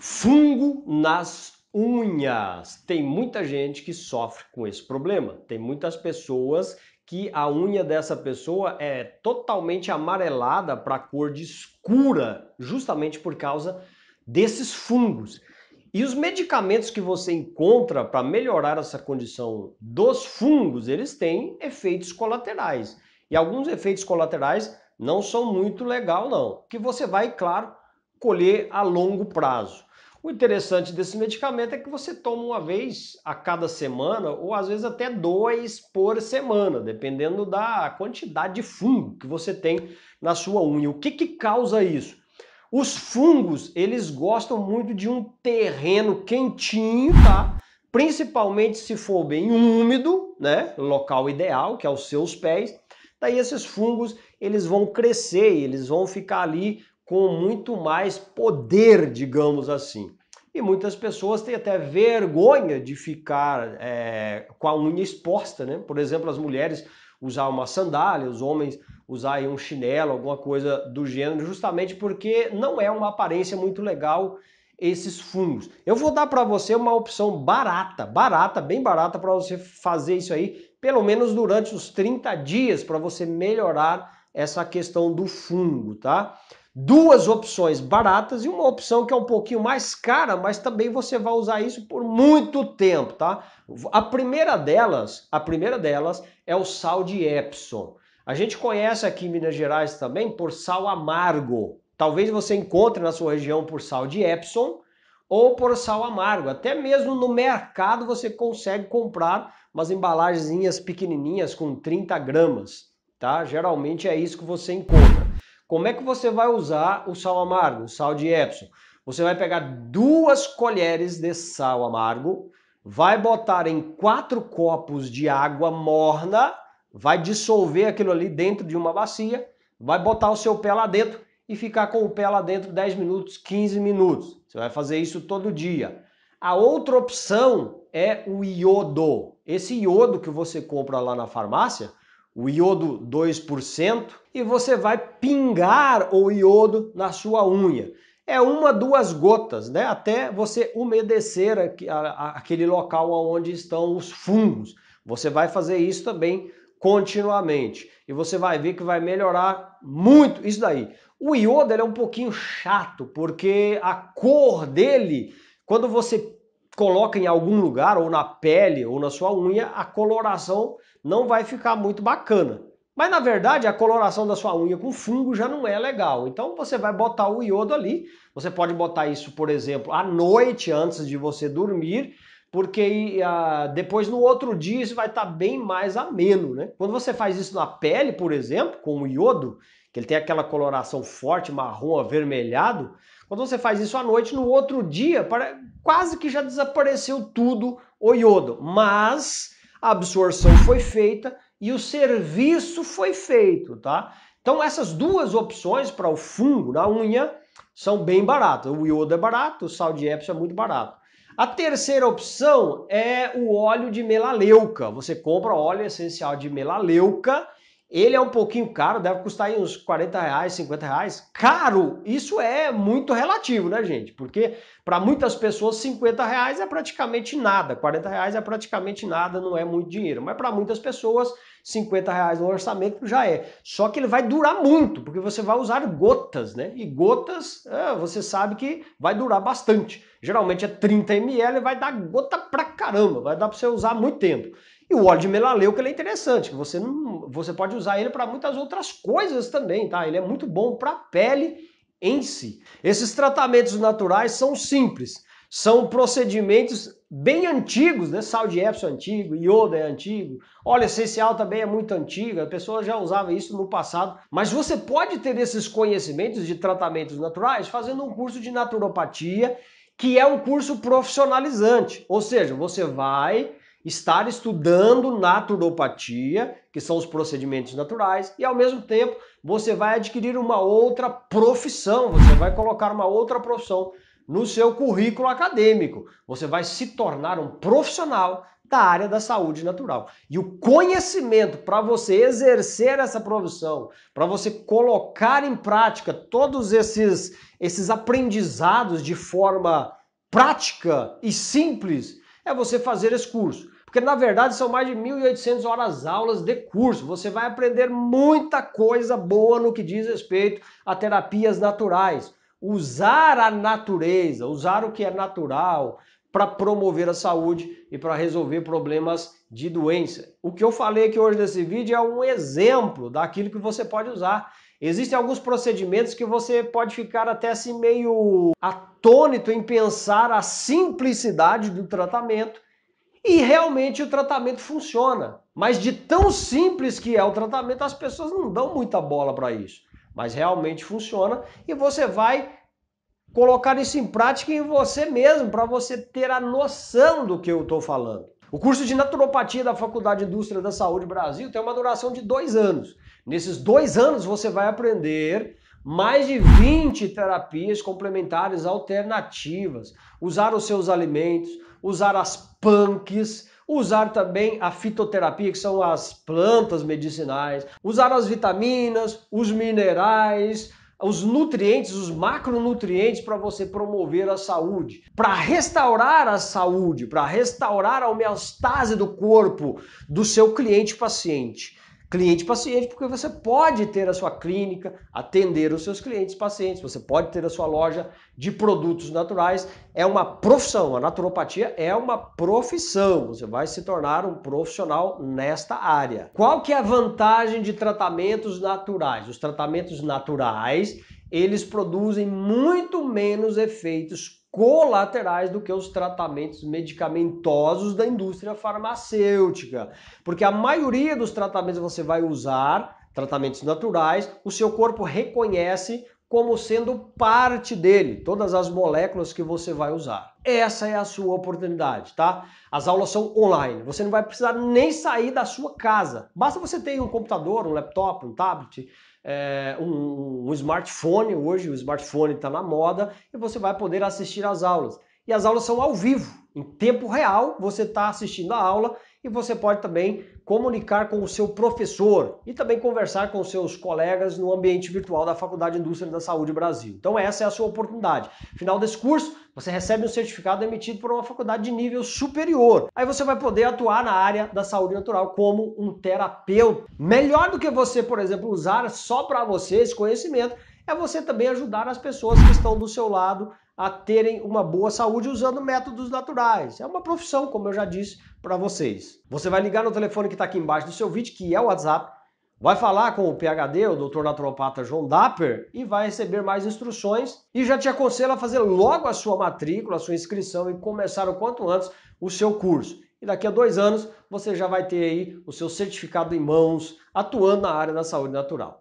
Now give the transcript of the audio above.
Fungo nas unhas. Tem muita gente que sofre com esse problema. Tem muitas pessoas que a unha dessa pessoa é totalmente amarelada para cor de escura, justamente por causa desses fungos. E os medicamentos que você encontra para melhorar essa condição dos fungos, eles têm efeitos colaterais. E alguns efeitos colaterais não são muito legal não, que você vai, claro, colher a longo prazo. O interessante desse medicamento é que você toma uma vez a cada semana, ou às vezes até dois por semana, dependendo da quantidade de fungo que você tem na sua unha. O que, que causa isso? Os fungos, eles gostam muito de um terreno quentinho, tá? Principalmente se for bem úmido, né? Local ideal, que é os seus pés. Daí esses fungos, eles vão crescer, eles vão ficar ali com muito mais poder, digamos assim. E muitas pessoas têm até vergonha de ficar é, com a unha exposta, né? Por exemplo, as mulheres usar uma sandália, os homens usar um chinelo, alguma coisa do gênero, justamente porque não é uma aparência muito legal esses fungos. Eu vou dar para você uma opção barata, barata, bem barata para você fazer isso aí, pelo menos durante os 30 dias para você melhorar essa questão do fungo, tá? duas opções baratas e uma opção que é um pouquinho mais cara, mas também você vai usar isso por muito tempo, tá? A primeira delas, a primeira delas é o sal de Epsom. A gente conhece aqui em Minas Gerais também por sal amargo. Talvez você encontre na sua região por sal de Epsom ou por sal amargo. Até mesmo no mercado você consegue comprar umas embalagens pequenininhas com 30 gramas, tá? Geralmente é isso que você encontra. Como é que você vai usar o sal amargo, o sal de epsom? Você vai pegar duas colheres de sal amargo, vai botar em quatro copos de água morna, vai dissolver aquilo ali dentro de uma bacia, vai botar o seu pé lá dentro e ficar com o pé lá dentro 10 minutos, 15 minutos. Você vai fazer isso todo dia. A outra opção é o iodo. Esse iodo que você compra lá na farmácia, o iodo 2% e você vai pingar o iodo na sua unha. É uma, duas gotas, né? Até você umedecer aquele local onde estão os fungos. Você vai fazer isso também continuamente e você vai ver que vai melhorar muito isso daí. O iodo é um pouquinho chato porque a cor dele, quando você coloca em algum lugar, ou na pele, ou na sua unha, a coloração não vai ficar muito bacana. Mas na verdade a coloração da sua unha com fungo já não é legal. Então você vai botar o iodo ali. Você pode botar isso, por exemplo, à noite antes de você dormir porque depois no outro dia isso vai estar tá bem mais ameno, né? Quando você faz isso na pele, por exemplo, com o iodo, que ele tem aquela coloração forte, marrom, avermelhado, quando você faz isso à noite, no outro dia, para, quase que já desapareceu tudo o iodo, mas a absorção foi feita e o serviço foi feito, tá? Então essas duas opções para o fungo na unha são bem baratas. O iodo é barato, o sal de Epsom é muito barato. A terceira opção é o óleo de melaleuca. Você compra óleo essencial de melaleuca ele é um pouquinho caro, deve custar uns 40 reais, 50 reais. Caro, isso é muito relativo, né, gente? Porque para muitas pessoas 50 reais é praticamente nada, 40 reais é praticamente nada, não é muito dinheiro. Mas para muitas pessoas 50 reais no orçamento já é. Só que ele vai durar muito, porque você vai usar gotas, né? E gotas, é, você sabe que vai durar bastante. Geralmente é 30 ml e vai dar gota pra caramba, vai dar para você usar muito tempo. E o óleo de melaleuca é interessante, você, não, você pode usar ele para muitas outras coisas também, tá? Ele é muito bom para a pele em si. Esses tratamentos naturais são simples, são procedimentos bem antigos, né? Sal de Epsom é antigo, iodo é antigo, óleo essencial também é muito antigo, a pessoa já usava isso no passado, mas você pode ter esses conhecimentos de tratamentos naturais fazendo um curso de naturopatia, que é um curso profissionalizante, ou seja, você vai estar estudando naturopatia, que são os procedimentos naturais, e ao mesmo tempo você vai adquirir uma outra profissão, você vai colocar uma outra profissão no seu currículo acadêmico. Você vai se tornar um profissional da área da saúde natural. E o conhecimento para você exercer essa profissão, para você colocar em prática todos esses esses aprendizados de forma prática e simples, é você fazer esse curso. Porque na verdade são mais de 1.800 horas aulas de curso. Você vai aprender muita coisa boa no que diz respeito a terapias naturais. Usar a natureza, usar o que é natural para promover a saúde e para resolver problemas de doença. O que eu falei aqui hoje nesse vídeo é um exemplo daquilo que você pode usar. Existem alguns procedimentos que você pode ficar até assim meio atônito em pensar a simplicidade do tratamento e realmente o tratamento funciona. Mas de tão simples que é o tratamento, as pessoas não dão muita bola para isso. Mas realmente funciona e você vai colocar isso em prática em você mesmo, para você ter a noção do que eu estou falando. O curso de naturopatia da Faculdade de Indústria da Saúde Brasil tem uma duração de dois anos. Nesses dois anos você vai aprender mais de 20 terapias complementares alternativas, usar os seus alimentos, usar as punks, usar também a fitoterapia, que são as plantas medicinais, usar as vitaminas, os minerais, os nutrientes, os macronutrientes para você promover a saúde, para restaurar a saúde, para restaurar a homeostase do corpo do seu cliente paciente cliente paciente, porque você pode ter a sua clínica, atender os seus clientes pacientes, você pode ter a sua loja de produtos naturais, é uma profissão, a naturopatia é uma profissão, você vai se tornar um profissional nesta área. Qual que é a vantagem de tratamentos naturais? Os tratamentos naturais, eles produzem muito menos efeitos colaterais do que os tratamentos medicamentosos da indústria farmacêutica. Porque a maioria dos tratamentos que você vai usar, tratamentos naturais, o seu corpo reconhece como sendo parte dele, todas as moléculas que você vai usar. Essa é a sua oportunidade, tá? As aulas são online, você não vai precisar nem sair da sua casa. Basta você ter um computador, um laptop, um tablet, é, um, um smartphone, hoje o smartphone está na moda, e você vai poder assistir às aulas. E as aulas são ao vivo, em tempo real, você está assistindo a aula e você pode também comunicar com o seu professor e também conversar com seus colegas no ambiente virtual da Faculdade de Indústria da Saúde Brasil. Então essa é a sua oportunidade. Final desse curso, você recebe um certificado emitido por uma faculdade de nível superior. Aí você vai poder atuar na área da saúde natural como um terapeuta. Melhor do que você, por exemplo, usar só para você esse conhecimento é você também ajudar as pessoas que estão do seu lado a terem uma boa saúde usando métodos naturais. É uma profissão, como eu já disse para vocês. Você vai ligar no telefone que está aqui embaixo do seu vídeo, que é o WhatsApp, Vai falar com o PHD, o doutor naturopata João Dapper, e vai receber mais instruções. E já te aconselho a fazer logo a sua matrícula, a sua inscrição e começar o quanto antes o seu curso. E daqui a dois anos você já vai ter aí o seu certificado em mãos, atuando na área da saúde natural.